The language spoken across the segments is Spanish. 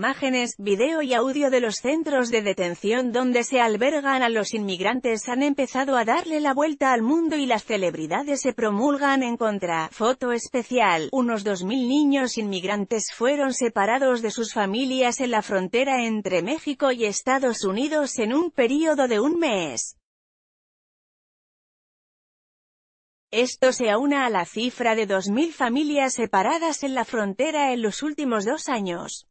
imágenes, video y audio de los centros de detención donde se albergan a los inmigrantes han empezado a darle la vuelta al mundo y las celebridades se promulgan en contra. Foto especial. Unos 2.000 niños inmigrantes fueron separados de sus familias en la frontera entre México y Estados Unidos en un período de un mes. Esto se aúna a la cifra de 2.000 familias separadas en la frontera en los últimos dos años.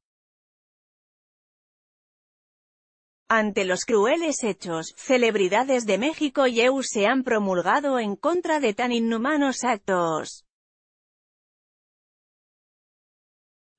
Ante los crueles hechos, celebridades de México y EU se han promulgado en contra de tan inhumanos actos.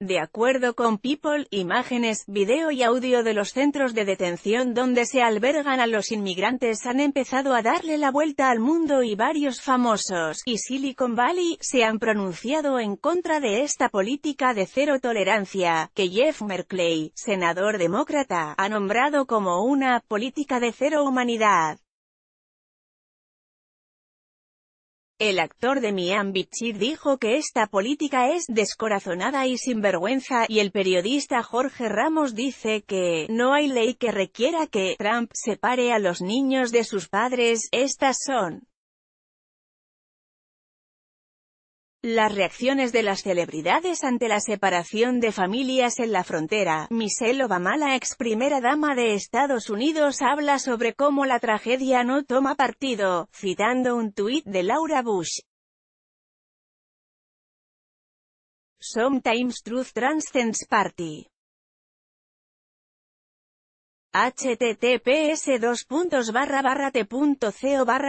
De acuerdo con People, imágenes, video y audio de los centros de detención donde se albergan a los inmigrantes han empezado a darle la vuelta al mundo y varios famosos, y Silicon Valley, se han pronunciado en contra de esta política de cero tolerancia, que Jeff Merkley, senador demócrata, ha nombrado como una «política de cero humanidad». El actor de Miami Bichir dijo que esta política es descorazonada y sinvergüenza, y el periodista Jorge Ramos dice que no hay ley que requiera que Trump separe a los niños de sus padres, estas son Las reacciones de las celebridades ante la separación de familias en la frontera. Michelle Obama, la ex primera dama de Estados Unidos, habla sobre cómo la tragedia no toma partido, citando un tuit de Laura Bush. Sometimes Truth Transcends Party https dos barra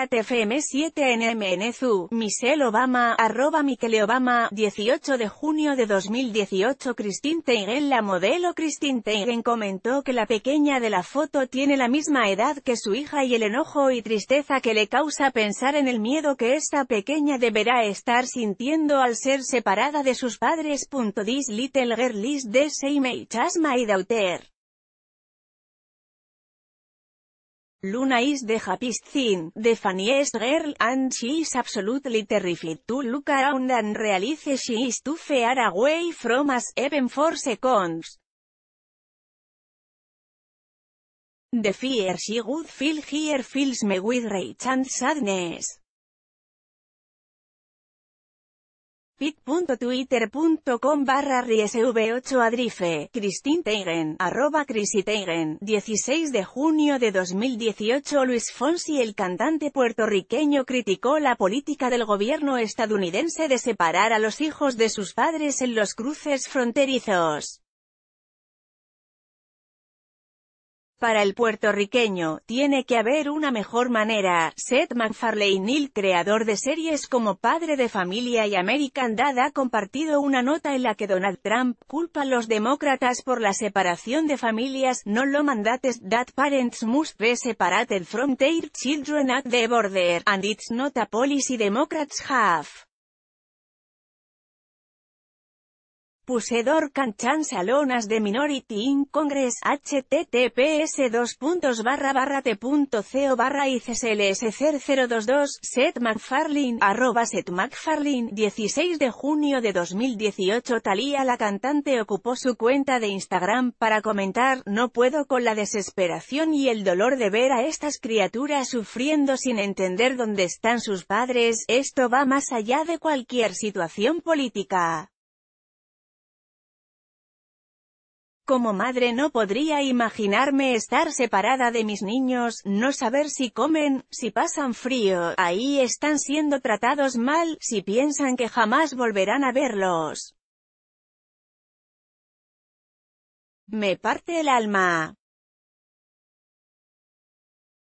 tfm7nmnzu e Michelle Obama, arroba Obama, 18 de junio de 2018 Christine Teigen La modelo Christine Teigen comentó que la pequeña de la foto tiene la misma edad que su hija y el enojo y tristeza que le causa pensar en el miedo que esta pequeña deberá estar sintiendo al ser separada de sus padres. This little girl is the same age as my daughter. Luna is the happiest thing, the funniest girl, and she is absolutely terrific to look around and realize she is too far away from us even for seconds. The fear she would feel here fills me with rage and sadness. pit.twitter.com barra 8 adrife, Christine Teigen, arroba Teigen, 16 de junio de 2018 Luis Fonsi el cantante puertorriqueño criticó la política del gobierno estadounidense de separar a los hijos de sus padres en los cruces fronterizos. Para el puertorriqueño, tiene que haber una mejor manera. Seth MacFarlane, el creador de series como Padre de Familia y American Dad, ha compartido una nota en la que Donald Trump culpa a los demócratas por la separación de familias. No lo mandates that parents must be separated from their children at the border, and it's not a policy Democrats have. Pusedor Canchan Salonas de Minority in Congress https 2. barra t.co barra 022 Seth McFarlane, arroba Seth 16 de junio de 2018 Talía la cantante ocupó su cuenta de Instagram para comentar no puedo con la desesperación y el dolor de ver a estas criaturas sufriendo sin entender dónde están sus padres esto va más allá de cualquier situación política Como madre no podría imaginarme estar separada de mis niños, no saber si comen, si pasan frío, ahí están siendo tratados mal, si piensan que jamás volverán a verlos. Me parte el alma.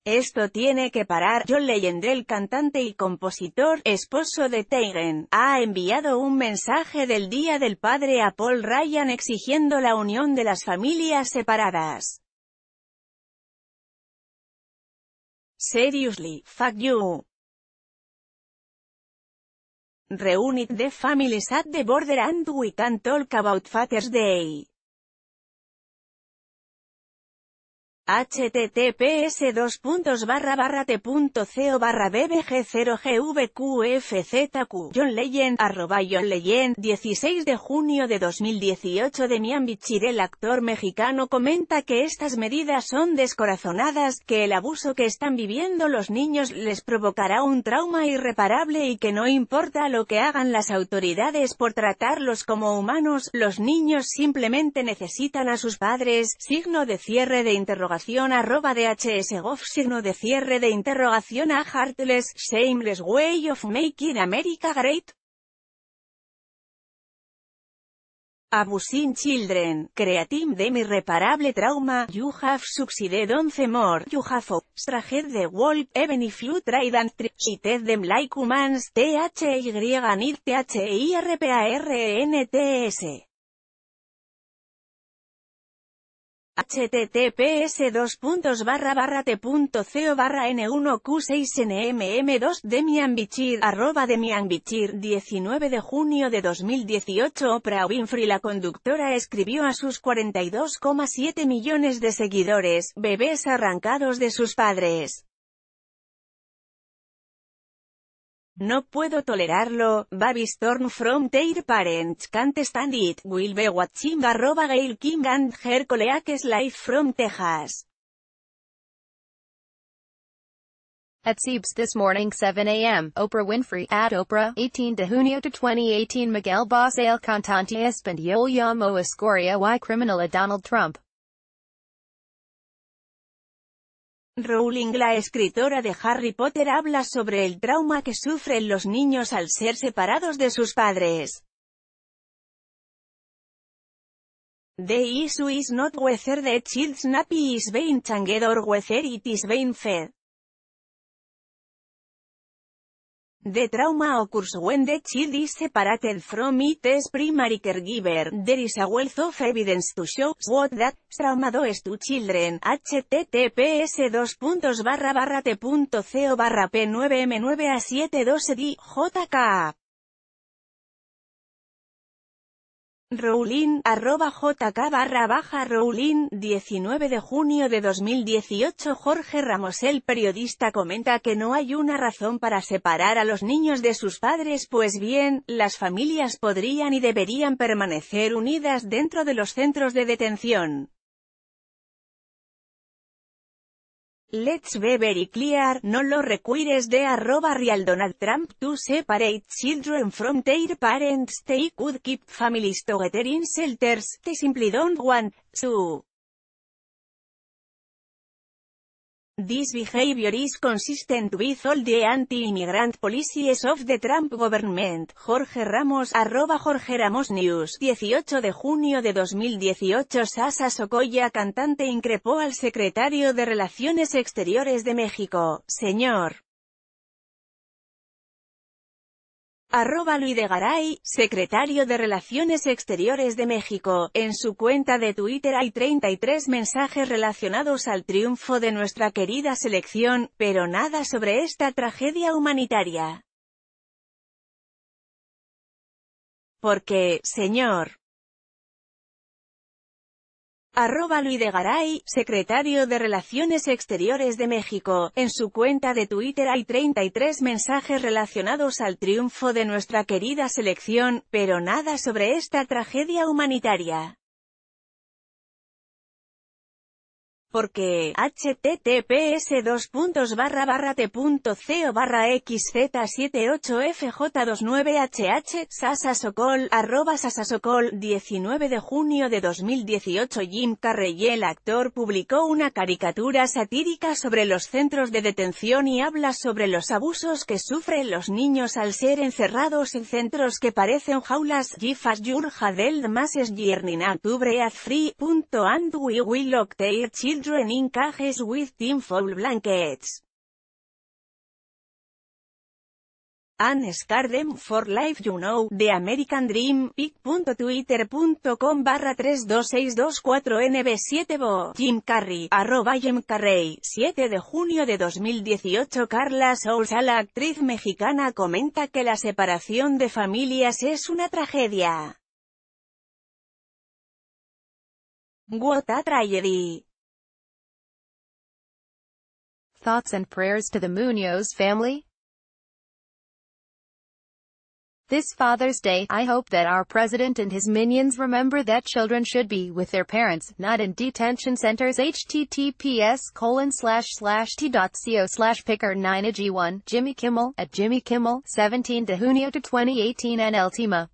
Esto tiene que parar. John Legend, el cantante y compositor, esposo de Teigen, ha enviado un mensaje del Día del Padre a Paul Ryan exigiendo la unión de las familias separadas. Seriously, fuck you. Reunit the families at the border and we can talk about Father's Day. https 2 barra bbg 0 gvqfzq John Legend 16 de junio de 2018 de Miami El actor mexicano comenta que estas medidas son descorazonadas, que el abuso que están viviendo los niños les provocará un trauma irreparable y que no importa lo que hagan las autoridades por tratarlos como humanos, los niños simplemente necesitan a sus padres, signo de cierre de interrogación interrogación signo de cierre de interrogación a Heartless, Shameless Way of Making America Great. Abusing children, creating them irreparable trauma, you have succeeded once more, you have extracted the Wolf even if you tried and treated them like humans, t h https tco barra n1 q 6 nmm 2 demianbichir arroba demianbichir 19 de junio de 2018 Oprah Winfrey la conductora escribió a sus 42,7 millones de seguidores, bebés arrancados de sus padres. No puedo tolerarlo, Babi Storm from their parents can't stand it, will be watching arroba Gail King and her colleagues live from Texas. At Siebes this morning 7 a.m., Oprah Winfrey, at Oprah, 18 de junio de 2018 Miguel Boss el cantante español llamo Escoria y criminal a Donald Trump. Rowling la escritora de Harry Potter habla sobre el trauma que sufren los niños al ser separados de sus padres. The is not The trauma occurs when the child is separated from its primary caregiver. There is a wealth of evidence to show what that trauma does to children. https 2 barra barra t.co barra p 9 m 9 a 712 djk Rowling, arroba jk barra baja Rowling, 19 de junio de 2018 Jorge Ramos el periodista comenta que no hay una razón para separar a los niños de sus padres pues bien, las familias podrían y deberían permanecer unidas dentro de los centros de detención. Let's be very clear, no lo requires de arroba real Donald Trump to separate children from their parents. They could keep families together in shelters. They simply don't want to. This behavior is consistent with all the anti-immigrant policies of the Trump government. Jorge Ramos, arroba Jorge Ramos News. 18 de junio de 2018 Sasa Sokoya cantante increpó al secretario de Relaciones Exteriores de México, señor Arroba Garay, secretario de Relaciones Exteriores de México, en su cuenta de Twitter hay 33 mensajes relacionados al triunfo de nuestra querida selección, pero nada sobre esta tragedia humanitaria. Porque, señor, Arroba Garay, secretario de Relaciones Exteriores de México. En su cuenta de Twitter hay 33 mensajes relacionados al triunfo de nuestra querida selección, pero nada sobre esta tragedia humanitaria. porque https 2 barra t.co xz78fj29hh sasasocol arroba sasasocol 19 de junio de 2018 Jim Carrey el actor publicó una caricatura satírica sobre los centros de detención y habla sobre los abusos que sufren los niños al ser encerrados en centros que parecen jaulas Gifas Octubre at free. and we will children en encajes cages with tinfoil blankets. Anne scar for life you know, The American Dream, pic.twitter.com barra 32624nb7 bo, Jim Carrey, Jim Carrey, 7 de junio de 2018 Carla Sousa la actriz mexicana comenta que la separación de familias es una tragedia. What a tragedy. thoughts and prayers to the Munoz family. This Father's Day, I hope that our president and his minions remember that children should be with their parents, not in detention centers. https colon slash slash t.co slash picker 9 g one Jimmy Kimmel, at Jimmy Kimmel, 17 de Junio to 2018 NL Tima.